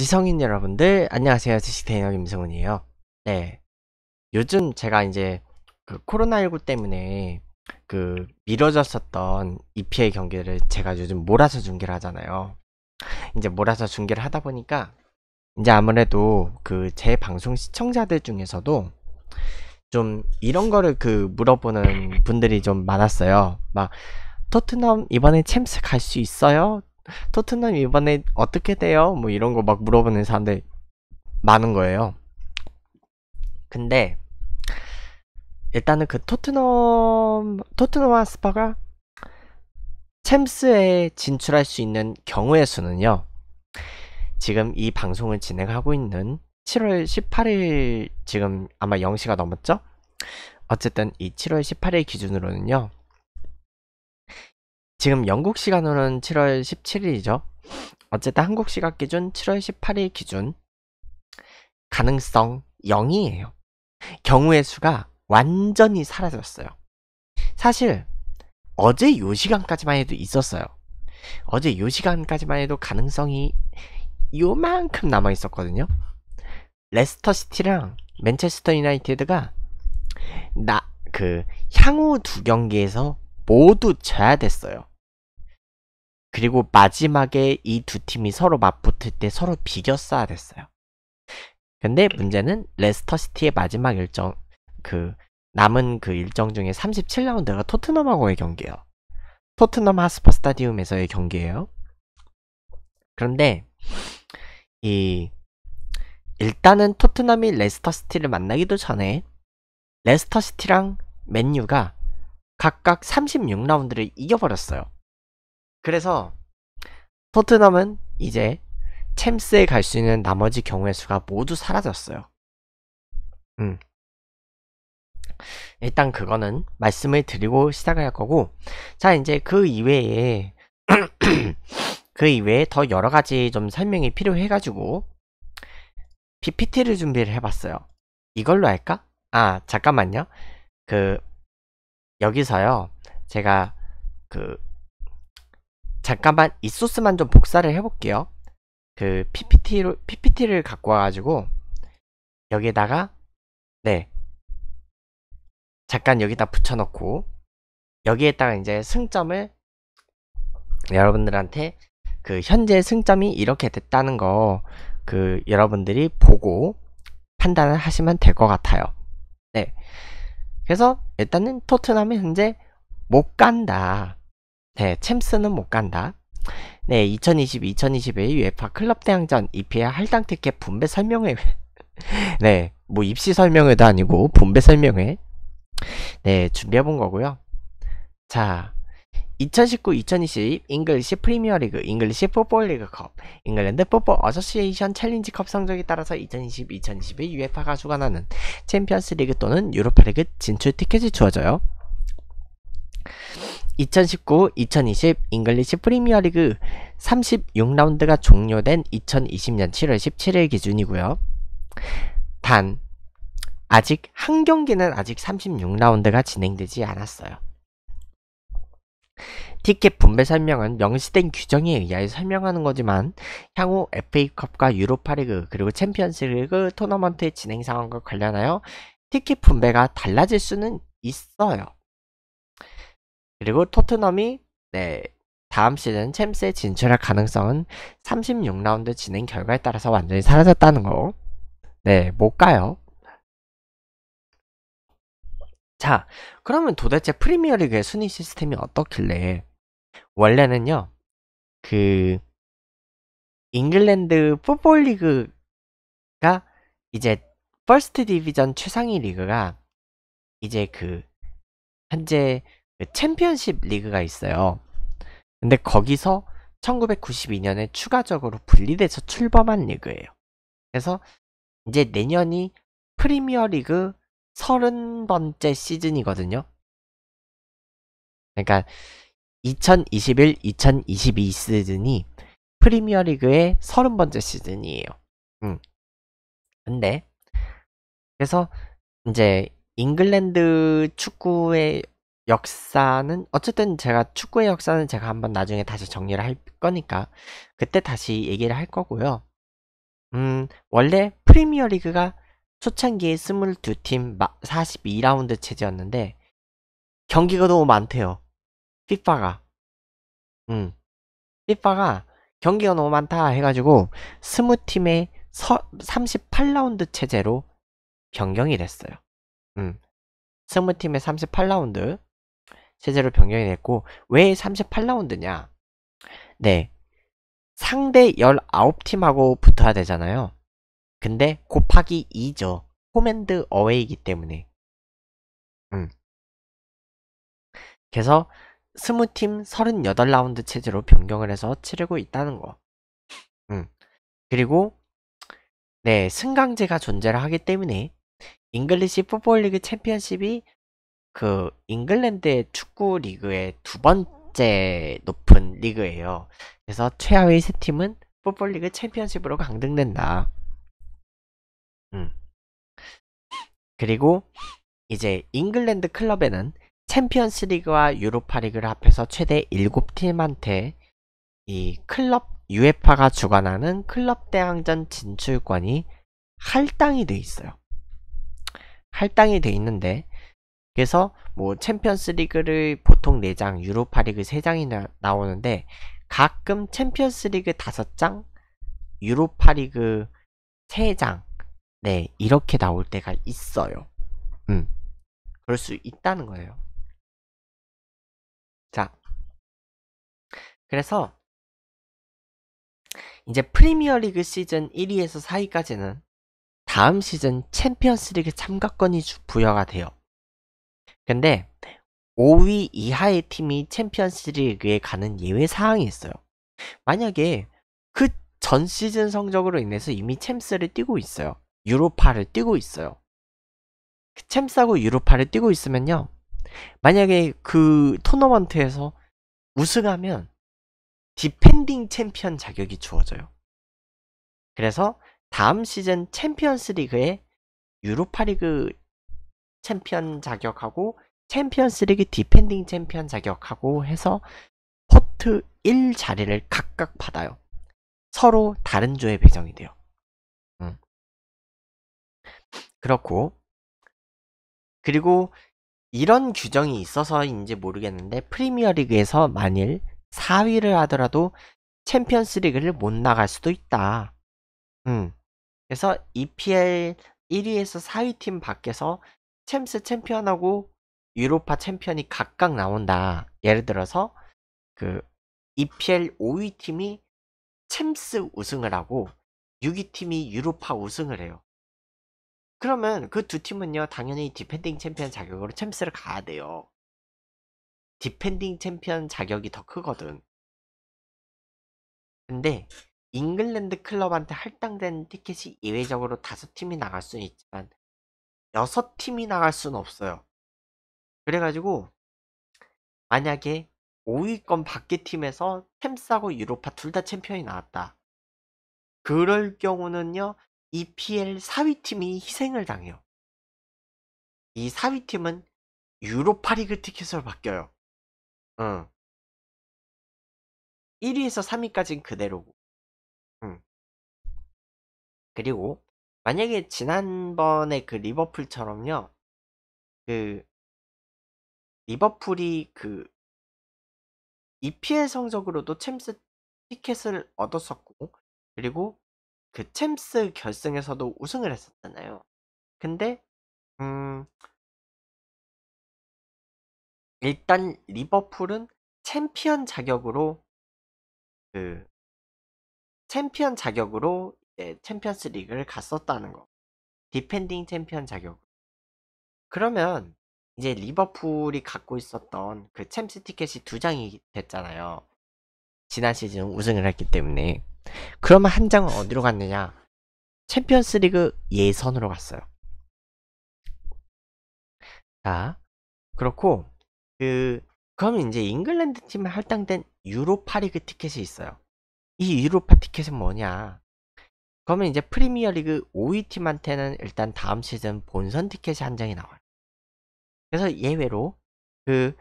지성인 여러분들 안녕하세요 지식 대인어 임승훈이에요네 요즘 제가 이제 그 코로나19 때문에 그 미뤄졌었던 EPL 경기를 제가 요즘 몰아서 중계를 하잖아요 이제 몰아서 중계를 하다 보니까 이제 아무래도 그 제 방송 시청자들 중에서도 좀 이런 거를 그 물어보는 분들이 좀 많았어요 막 토트넘 이번에 챔스 갈 수 있어요? 토트넘 이번에 어떻게 돼요? 뭐 이런 거 막 물어보는 사람들 많은 거예요. 근데 일단은 그 토트넘 토트넘 아스파가 챔스에 진출할 수 있는 경우의 수는요. 지금 이 방송을 진행하고 있는 7월 18일 지금 아마 0시가 넘었죠? 어쨌든 이 7월 18일 기준으로는요. 지금 영국 시간으로는 7월 17일이죠. 어쨌든 한국 시각 기준 7월 18일 기준 가능성 0이에요. 경우의 수가 완전히 사라졌어요. 사실 어제 요 시간까지만 해도 있었어요. 어제 요 시간까지만 해도 가능성이 요만큼 남아 있었거든요. 레스터 시티랑 맨체스터 유나이티드가 나 그 향후 두 경기에서 모두 제야됐어요. 그리고 마지막에 이 두 팀이 서로 맞붙을 때 서로 비겼어야 됐어요. 근데 문제는 레스터시티의 마지막 일정, 그, 남은 그 일정 중에 37라운드가 토트넘하고의 경기예요. 토트넘 하스퍼 스타디움에서의 경기예요. 그런데 이 일단은 토트넘이 레스터시티를 만나기도 전에 레스터시티랑 맨유가 각각 36라운드를 이겨버렸어요. 그래서 토트넘은 이제 챔스에 갈 수 있는 나머지 경우의 수가 모두 사라졌어요. 음. 일단 그거는 말씀을 드리고 시작을 할 거고, 자, 이제 그 이외에, 그 이외에 더 여러 가지 좀 설명이 필요해가지고, PPT를 준비를 해봤어요. 이걸로 할까? 아, 잠깐만요. 그, 여기서요 제가 그 잠깐만 이 소스만 좀 복사를 해볼게요 그 ppt로, ppt를 갖고 와가지고 여기에다가 네 잠깐 여기다 붙여놓고 여기에다가 이제 승점을 여러분들한테 그 현재 승점이 이렇게 됐다는 거 그 여러분들이 보고 판단을 하시면 될 것 같아요 네 그래서 일단은 토트넘이 현재 못 간다. 네, 챔스는 못 간다. 네, 2020-2021 UEFA 클럽 대항전 EPL 할당 티켓 분배 설명회. 네, 뭐 입시 설명회도 아니고 분배 설명회. 네, 준비해 본 거고요. 자, 2019-2020 잉글리시 프리미어리그, 잉글리시 풋볼리그 컵, 잉글랜드 풋볼 어서시에이션 챌린지 컵 성적에 따라서 2020-2021 UEFA가 주관하는 챔피언스 리그 또는 유로파리그 진출 티켓이 주어져요. 2019-2020 잉글리시 프리미어리그 36라운드가 종료된 2020년 7월 17일 기준이고요. 단 아직 한 경기는 아직 36라운드가 진행되지 않았어요. 티켓 분배 설명은 명시된 규정에 의하여 설명하는 거지만 향후 FA컵과 유로파리그 그리고 챔피언스리그 토너먼트의 진행 상황과 관련하여 티켓 분배가 달라질 수는 있어요. 그리고 토트넘이 네, 다음 시즌 챔스에 진출할 가능성은 36라운드 진행 결과에 따라서 완전히 사라졌다는 거. 네, 못 가요. 자, 그러면 도대체 프리미어리그의 순위 시스템이 어떻길래 원래는요. 그 잉글랜드 풋볼 리그가 이제 퍼스트 디비전 최상위 리그가 이제 그 현재 그 챔피언십 리그가 있어요. 근데 거기서 1992년에 추가적으로 분리돼서 출범한 리그예요. 그래서 이제 내년이 프리미어 리그 서른 번째 시즌이거든요. 그러니까 2021-2022 시즌이 프리미어리그의 서른 번째 시즌이에요. 음. 근데 그래서 이제 잉글랜드 축구의 역사는 어쨌든 제가 축구의 역사는 제가 한번 나중에 다시 정리를 할 거니까 그때 다시 얘기를 할 거고요. 음, 원래 프리미어 리그가 초창기에 22팀 42라운드 체제였는데 경기가 너무 많대요. 피파가. 음. 피파가 경기가 너무 많다 해가지고 20팀의 38라운드 체제로 변경이 됐어요. 음. 20팀의 38라운드 체제로 변경이 됐고 왜 38라운드냐? 네. 상대 19팀하고 붙어야 되잖아요. 근데 곱하기 2죠. 코맨드 어웨이기 이 때문에. 음. 그래서 스무 팀 38라운드 체제로 변경을 해서 치르고 있다는 거. 음. 그리고 네, 승강제가 존재를 하기 때문에 잉글리시 풋볼 리그 챔피언십이 그 잉글랜드의 축구 리그의 두 번째 높은 리그예요. 그래서 최하위 세 팀은 풋볼 리그 챔피언십으로 강등된다. 음. 그리고 이제 잉글랜드 클럽에는 챔피언스 리그와 유로파 리그를 합해서 최대 7팀한테 이 클럽 UEFA가 주관하는 클럽 대항전 진출권이 할당이 돼 있어요. 할당이 돼 있는데 그래서 뭐 챔피언스 리그를 보통 4장, 유로파 리그 3장이 나, 나오는데 가끔 챔피언스 리그 5장, 유로파 리그 3장 네, 이렇게 나올 때가 있어요. 음, 그럴 수 있다는 거예요. 자, 그래서 이제 프리미어리그 시즌 1위에서 4위까지는 다음 시즌 챔피언스리그 참가권이 부여가 돼요. 근데 5위 이하의 팀이 챔피언스리그에 가는 예외 사항이 있어요. 만약에 그 전 시즌 성적으로 인해서 이미 챔스를 뛰고 있어요. 유로파를 뛰고 있어요. 그 챔싸고 유로파를 뛰고 있으면요. 만약에 그 토너먼트에서 우승하면 디펜딩 챔피언 자격이 주어져요. 그래서 다음 시즌 챔피언스 리그에 유로파 리그 챔피언 자격하고 챔피언스 리그 디펜딩 챔피언 자격하고 해서 포트 1 자리를 각각 받아요. 서로 다른 조에 배정이 돼요. 그렇고 그리고 이런 규정이 있어서인지 모르겠는데 프리미어리그에서 만일 4위를 하더라도 챔피언스리그를 못 나갈 수도 있다. 음. 그래서 EPL 1위에서 4위 팀 밖에서 챔스 챔피언하고 유로파 챔피언이 각각 나온다. 예를 들어서 그 EPL 5위 팀이 챔스 우승을 하고 6위 팀이 유로파 우승을 해요. 그러면 그 두 팀은요 당연히 디펜딩 챔피언 자격으로 챔스를 가야 돼요 디펜딩 챔피언 자격이 더 크거든 근데 잉글랜드 클럽한테 할당된 티켓이 예외적으로 다섯 팀이 나갈 수는 있지만 여섯 팀이 나갈 수는 없어요 그래가지고 만약에 5위권 밖의 팀에서 챔스하고 유로파 둘 다 챔피언이 나왔다 그럴 경우는요 EPL 4위 팀이 희생을 당해요. 이 4위 팀은 유로파리그 티켓으로 바뀌어요. 응. 1위에서 3위까지는 그대로고. 응. 그리고 만약에 지난번에 그 리버풀처럼요. 그 리버풀이 그 EPL 성적으로도 챔스 티켓을 얻었었고 그리고 그 챔스 결승에서도 우승을 했었잖아요. 근데 음 일단 리버풀은 챔피언 자격으로 그 챔피언 자격으로 이제 챔피언스 리그를 갔었다는 거. 디펜딩 챔피언 자격. 그러면 이제 리버풀이 갖고 있었던 그 챔스 티켓이 두 장이 됐잖아요. 지난 시즌 우승을 했기 때문에 그러면 한 장은 어디로 갔느냐 챔피언스리그 예선으로 갔어요 자 그렇고 그 그럼 이제 잉글랜드 팀에 할당된 유로파리그 티켓이 있어요 이 유로파 티켓은 뭐냐 그러면 이제 프리미어리그 5위 팀한테는 일단 다음 시즌 본선 티켓이 한 장이 나와요. 그래서 예외로 그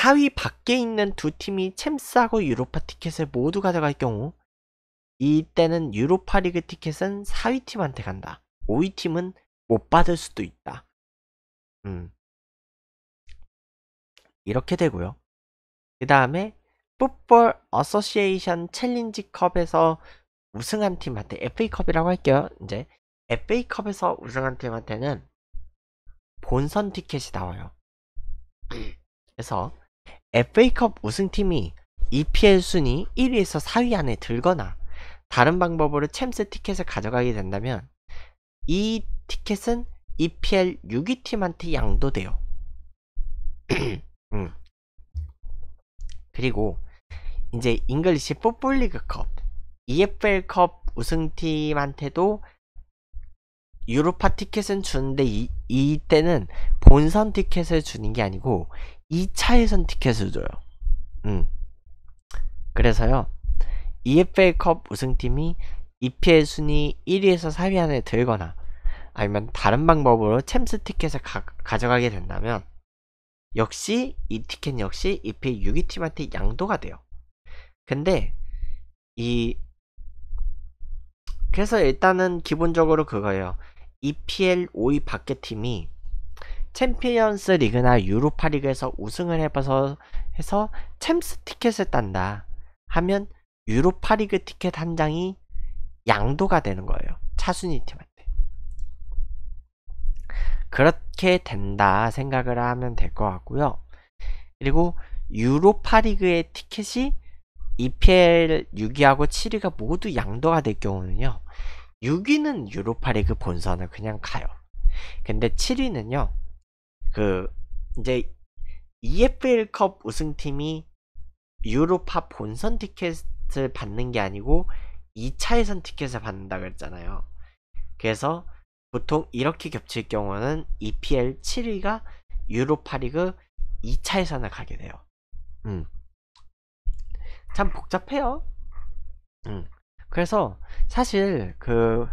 4위 밖에 있는 두 팀이 챔스하고 유로파 티켓을 모두 가져갈 경우 이때는 유로파 리그 티켓은 4위 팀한테 간다. 5위 팀은 못 받을 수도 있다. 음. 이렇게 되고요. 그 다음에 풋볼 어서시에이션 챌린지 컵에서 우승한 팀한테 FA컵이라고 할게요. 이제 FA컵에서 우승한 팀한테는 본선 티켓이 나와요. 그래서 FA컵 우승팀이 EPL 순위 1위에서 4위 안에 들거나 다른 방법으로 챔스 티켓을 가져가게 된다면 이 티켓은 EPL 6위 팀한테 양도돼요. 음. 그리고 이제 잉글리시 풋볼리그컵 EFL컵 우승팀한테도 유로파 티켓은 주는데 이, 이때는 본선 티켓을 주는 게 아니고 2차에선 티켓을 줘요. 음. 그래서요. EFA컵 우승팀이 EPL 순위 1위에서 4위 안에 들거나 아니면 다른 방법으로 챔스 티켓을 가, 져가게 된다면 역시 이 티켓 역시 EPL 6위 팀한테 양도가 돼요. 근데 이 그래서 일단은 기본적으로 그거예요. EPL 5위 밖의 팀이 챔피언스 리그나 유로파 리그에서 우승을 해봐서 해서 챔스 티켓을 딴다 하면 유로파 리그 티켓 한 장이 양도가 되는 거예요. 차순이 팀한테. 그렇게 된다 생각을 하면 될 것 같고요. 그리고 유로파 리그의 티켓이 EPL 6위하고 7위가 모두 양도가 될 경우는요. 6위는 유로파 리그 본선을 그냥 가요. 근데 7위는요. 그 이제 EFL컵 우승팀이 유로파 본선 티켓을 받는 게 아니고 2차 예선 티켓을 받는다 그랬잖아요. 그래서 보통 이렇게 겹칠 경우는 EPL 7위가 유로파 리그 2차 예선을 가게 돼요. 음. 참 복잡해요. 음. 그래서 사실 그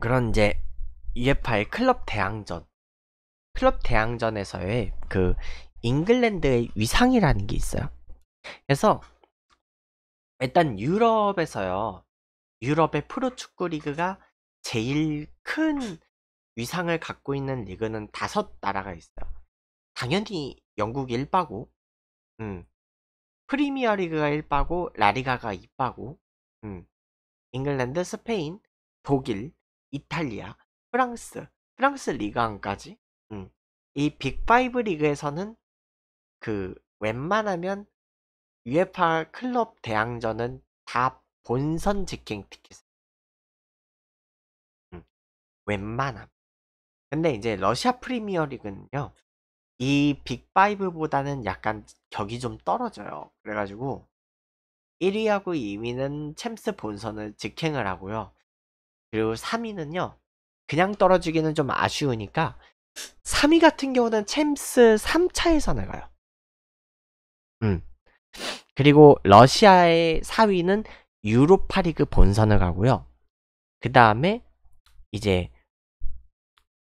그런 이제 UEFA의 클럽 대항전 클럽 대항전에서의 그 잉글랜드의 위상이라는 게 있어요. 그래서 일단 유럽에서요. 유럽의 프로축구 리그가 제일 큰 위상을 갖고 있는 리그는 다섯 나라가 있어요. 당연히 영국 1바고, 음, 프리미어 리그가 1바고, 라리가가 2바고, 음, 잉글랜드, 스페인, 독일, 이탈리아, 프랑스, 프랑스 리그안까지 음. 이빅이브 리그에서는 그 웬만하면 UEFA 클럽 대항전은 다 본선 직행 티켓. 음. 웬만함. 근데 이제 러시아 프리미어 리그는요. 이 빅5보다는 약간 격이 좀 떨어져요. 그래가지고 1위하고 2위는 챔스 본선을 직행을 하고요. 그리고 3위는요. 그냥 떨어지기는 좀 아쉬우니까 3위 같은 경우는 챔스 3차에서 나가요. 음. 그리고 러시아의 4위는 유로파리그 본선을 가고요. 그 다음에 이제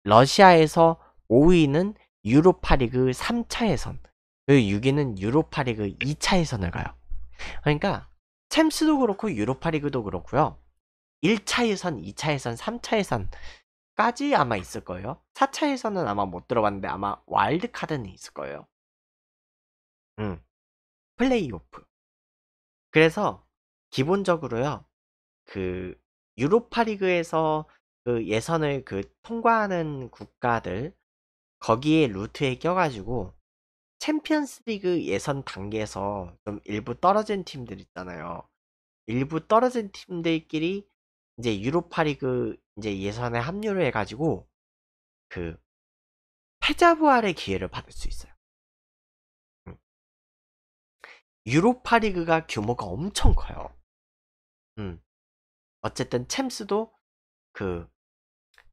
러시아에서 5위는 유로파리그 3차 예선, 그 6위는 유로파리그 2차 예선을 가요. 그러니까 챔스도 그렇고 유로파리그도 그렇고요. 1차 예선, 2차 예선, 3차 예선 까지 아마 있을 거예요. 4차에서는 아마 못 들어봤는데 아마 와일드 카드는 있을 거예요. 음. 플레이오프. 그래서 기본적으로요. 그 유로파 리그에서 그 예선을 그 통과하는 국가들 거기에 루트에 껴가지고 챔피언스 리그 예선 단계에서 좀 일부 떨어진 팀들 있잖아요. 일부 떨어진 팀들끼리 이제 유로파리그 이제 예선에 합류를 해가지고 그 패자 부활의 기회를 받을 수 있어요. 음. 유로파리그가 규모가 엄청 커요. 음. 어쨌든 챔스도 그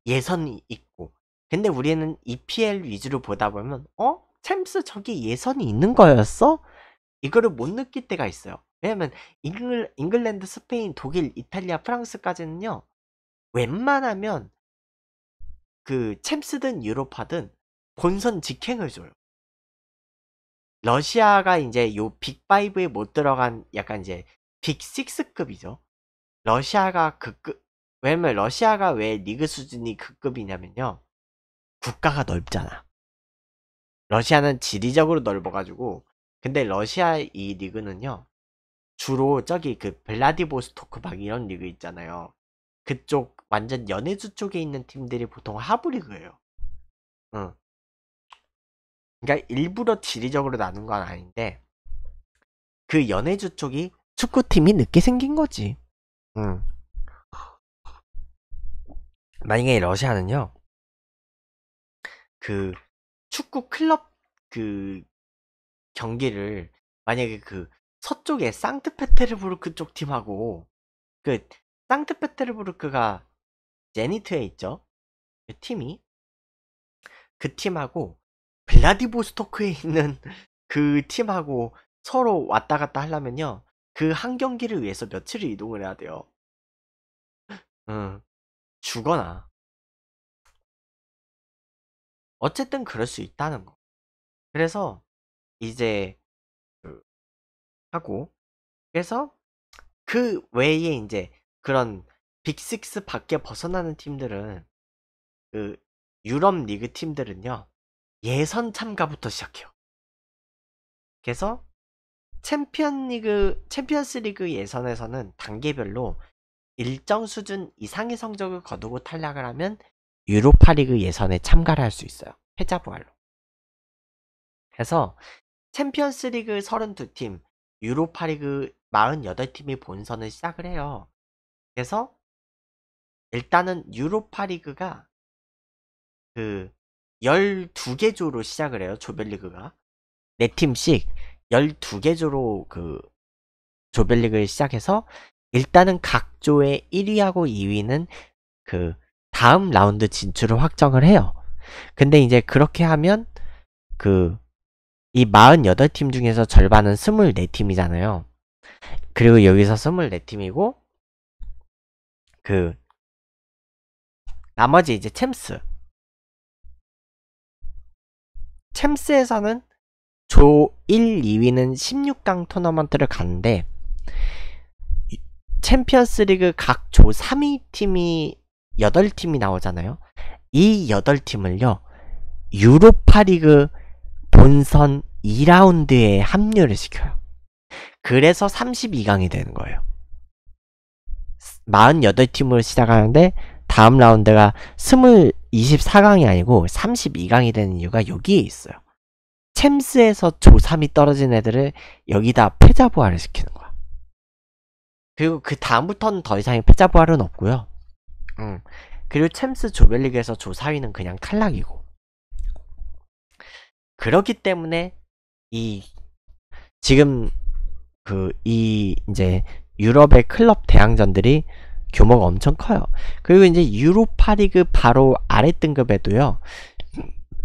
예선이 있고 근데 우리는 EPL 위주로 보다 보면 어? 챔스 저기 예선이 있는 거였어? 이거를 못 느낄 때가 있어요. 왜냐면 잉글, 잉글랜드, 스페인, 독일, 이탈리아, 프랑스까지는요. 웬만하면 그 챔스든 유로파든 본선 직행을 줘요. 러시아가 이제 요 빅5에 못 들어간 약간 이제 빅6급이죠. 러시아가 그급, 왜냐면 러시아가 왜 리그 수준이 그급이냐면요. 국가가 넓잖아. 러시아는 지리적으로 넓어가지고, 근데 러시아 이 리그는요, 주로 저기 그 블라디보스토크 방 이런 리그 있잖아요. 그쪽 완전 연해주 쪽에 있는 팀들이 보통 하부리그예요. 응. 그러니까 일부러 지리적으로 나눈 건 아닌데 그 연해주 쪽이 축구팀이 늦게 생긴 거지. 응. 만약에 러시아는요. 그 축구 클럽 그 경기를 만약에 그 서쪽에 상트페테르부르크 쪽 팀하고 그 상트페테르부르크가 제니트에 있죠. 그 팀이 그 팀하고 블라디보스토크에 있는 그 팀하고 서로 왔다 갔다 하려면요. 그 한 경기를 위해서 며칠을 이동을 해야 돼요. 응. 죽어나 어쨌든 그럴 수 있다는 거. 그래서 이제 하고 그래서 그 외에 이제 그런 빅6 밖에 벗어나는 팀들은 그 유럽 리그 팀들은요 예선 참가부터 시작해요. 그래서 챔피언 리그 챔피언스 리그 예선에서는 단계별로 일정 수준 이상의 성적을 거두고 탈락을 하면 유로파 리그 예선에 참가를 할 수 있어요. 패자부활로. 그래서 챔피언스 리그 32팀, 유로파리그 48팀이 본선을 시작을 해요. 그래서 일단은 유로파리그가 그 12개 조로 시작을 해요. 조별리그가. 4팀씩 12개 조로 그 조별리그를 시작해서 일단은 각 조의 1위하고 2위는 그 다음 라운드 진출을 확정을 해요. 근데 이제 그렇게 하면 그이 48팀 중에서 절반은 24팀이잖아요. 그리고 여기서 24팀이고 그 나머지 이제 챔스 챔스에서는 조 1, 2위는 16강 토너먼트를 가는데 챔피언스 리그 각 조 3위 팀이 8팀이 나오잖아요. 이 8팀을요. 유로파 리그 본선 2라운드에 합류를 시켜요. 그래서 32강이 되는 거예요. 48팀으로 시작하는데 다음 라운드가 20, 24강이 아니고 32강이 되는 이유가 여기에 있어요. 챔스에서 조3이 떨어진 애들을 여기다 패자부활을 시키는 거야. 그리고 그 다음부터는 더 이상의 패자부활은 없고요. 음. 그리고 챔스 조별리그에서 조4위는 그냥 탈락이고 그렇기 때문에 이 지금 그 이 이제 유럽의 클럽 대항전들이 규모가 엄청 커요. 그리고 이제 유로파리그 바로 아래 등급에도요.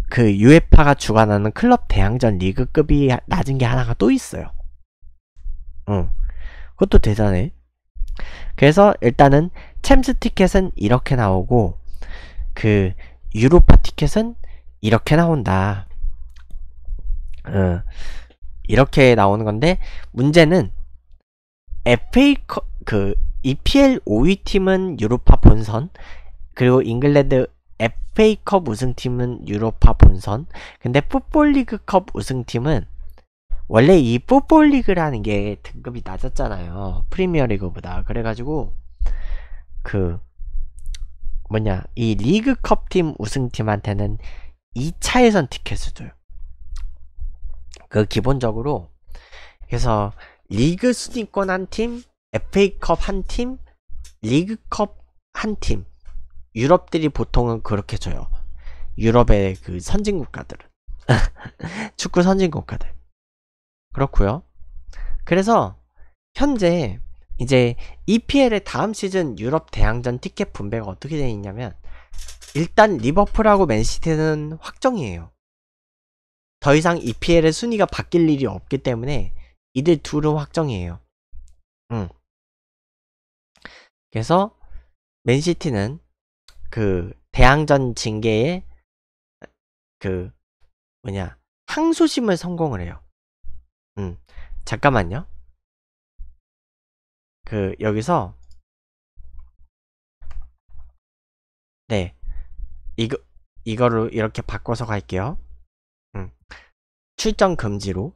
그 u e f a 가 주관하는 클럽 대항전 리그급이 낮은 게 하나가 또 있어요. 응. 그것도 대단해. 그래서 일단은 챔스 티켓은 이렇게 나오고 그 유로파 티켓은 이렇게 나온다. 예. 이렇게 나오는 건데 문제는 FA컵 그 EPL 5위 e 팀은 유로파 본선 그리고 잉글랜드 FA컵 우승팀은 유로파 본선 근데 풋볼리그컵 우승팀은 원래 이 풋볼리그라는 게 등급이 낮았잖아요 프리미어리그보다 그래가지고 그 뭐냐 이 리그컵 팀 우승팀한테는 2차예선 티켓을 줘요 그 기본적으로 그래서 리그 순위권 한 팀, FA컵 한 팀, 리그컵 한 팀. 유럽들이 보통은 그렇게 줘요. 유럽의 그 선진 국가들은 축구 선진 국가들 그렇고요. 그래서 현재 이제 EPL의 다음 시즌 유럽 대항전 티켓 분배가 어떻게 되어 있냐면 일단 리버풀하고 맨시티는 확정이에요. 더 이상 EPL의 순위가 바뀔 일이 없기 때문에 이들 둘은 확정이에요. 음. 그래서 맨시티는 그 대항전 징계에 그 뭐냐 항소심을 성공을 해요. 음. 잠깐만요. 그 여기서 네 이거 이거를 이렇게 바꿔서 갈게요. 출정 금지로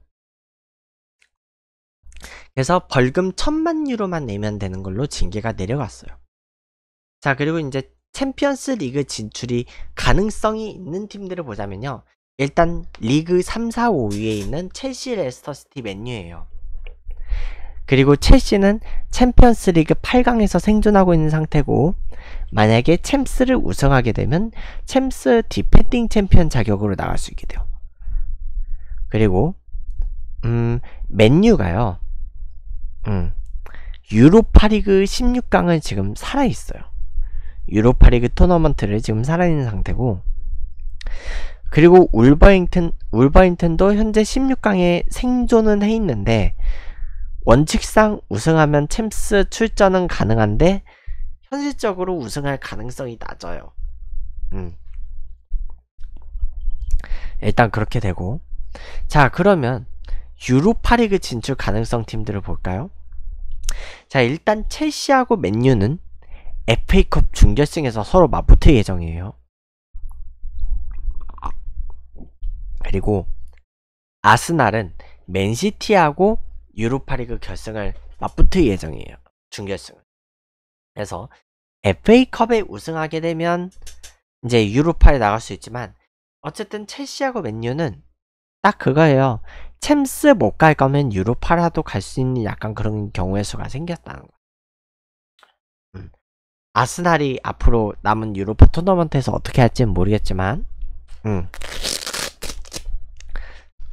그래서 벌금 천만 유로만 내면 되는 걸로 징계가 내려갔어요 자 그리고 이제 챔피언스 리그 진출이 가능성이 있는 팀들을 보자면요 일단 리그 3, 4, 5위에 있는 첼시, 레스터시티, 맨유예요 그리고 첼시는 챔피언스 리그 8강에서 생존하고 있는 상태고 만약에 챔스를 우승하게 되면 챔스 디펜딩 챔피언 자격으로 나갈 수 있게 돼요 그리고 음, 맨유가요. 음, 유로파리그 16강은 지금 살아있어요. 유로파리그 토너먼트를 지금 살아있는 상태고 그리고 울버잉튼, 울버잉튼도 현재 16강에 생존은 해있는데 원칙상 우승하면 챔스 출전은 가능한데 현실적으로 우승할 가능성이 낮아요. 음. 일단 그렇게 되고 자 그러면 유로파리그 진출 가능성 팀들을 볼까요? 자 일단 첼시하고 맨유는 FA컵 중결승에서 서로 맞붙을 예정이에요. 그리고 아스날은 맨시티하고 유로파리그 결승을 맞붙을 예정이에요. 중결승 그래서 FA컵에 우승하게 되면 이제 유로파에 나갈 수 있지만 어쨌든 첼시하고 맨유는 딱 그거예요. 챔스 못 갈 거면 유로파라도 갈 수 있는 약간 그런 경우의 수가 생겼다는 거. 음. 아스날이 앞으로 남은 유로파 토너먼트에서 어떻게 할지는 모르겠지만, 음.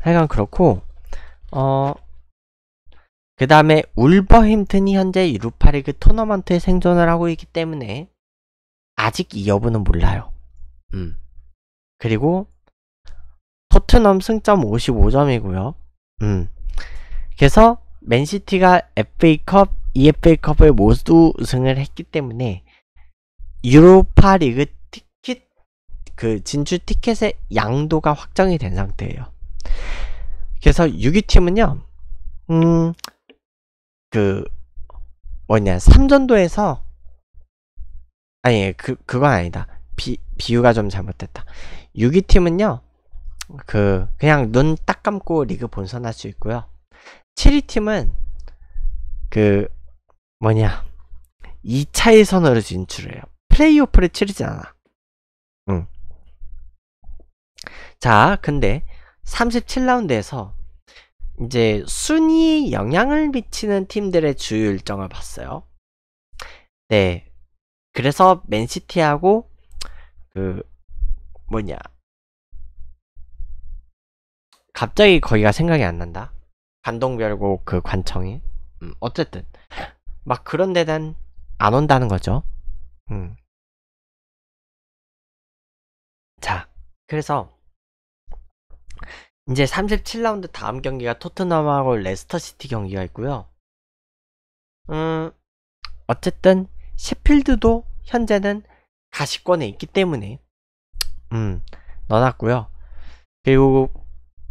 하여간 그렇고, 어, 그 다음에 울버햄튼이 현재 유로파리그 토너먼트에 생존을 하고 있기 때문에 아직 이 여부는 몰라요. 음. 그리고 토트넘 승점 55점이고요. 음. 그래서 맨시티가 FA컵, EFA컵을 모두 우승을 했기 때문에 유로파리그 티켓 그 진출 티켓의 양도가 확정이 된 상태예요. 그래서 6위 팀은요. 음. 그 뭐냐 3전도에서 아니 그 그건 아니다. 비 비유가 좀 잘못됐다. 6위 팀은요. 그 그냥 눈 딱 감고 리그 본선할 수 있고요. 7위 팀은 그 뭐냐 2차 예선으로 진출해요. 플레이오프를 치르지 않아. 응. 자, 근데 37라운드에서 이제 순위 영향을 미치는 팀들의 주요 일정을 봤어요. 네. 그래서 맨시티하고 그 뭐냐 갑자기 거기가 생각이 안 난다. 관동별곡 그 관청이. 음, 어쨌든 막 그런 데는 안 온다는 거죠. 음. 자, 그래서 이제 37라운드 다음 경기가 토트넘하고 레스터시티 경기가 있고요. 음, 어쨌든 셰필드도 현재는 가시권에 있기 때문에 음, 넣어놨고요. 그리고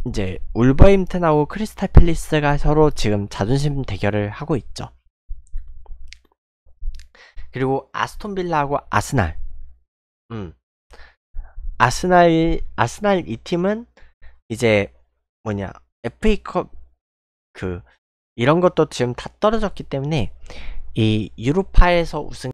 이제 울버햄튼하고 크리스탈 필리스가 서로 지금 자존심 대결을 하고 있죠. 그리고 아스톤 빌라하고 아스날. 음. 아스날 아스날 이 팀은 이제 뭐냐 FA컵 그 이런 것도 지금 다 떨어졌기 때문에 이 유로파에서 우승